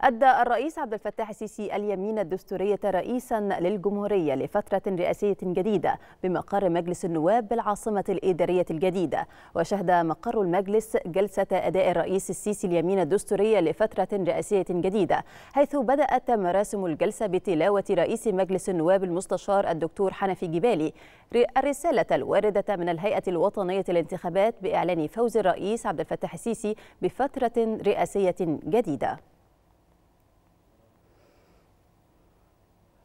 أدى الرئيس عبد الفتاح السيسي اليمين الدستورية رئيسا للجمهورية لفترة رئاسية جديدة بمقر مجلس النواب بالعاصمة الإدارية الجديدة وشهد مقر المجلس جلسة أداء الرئيس السيسي اليمين الدستورية لفترة رئاسية جديدة حيث بدأت مراسم الجلسة بتلاوة رئيس مجلس النواب المستشار الدكتور حنفي جبالي الرسالة الواردة من الهيئة الوطنية للانتخابات بإعلان فوز الرئيس عبد الفتاح السيسي بفترة رئاسية جديدة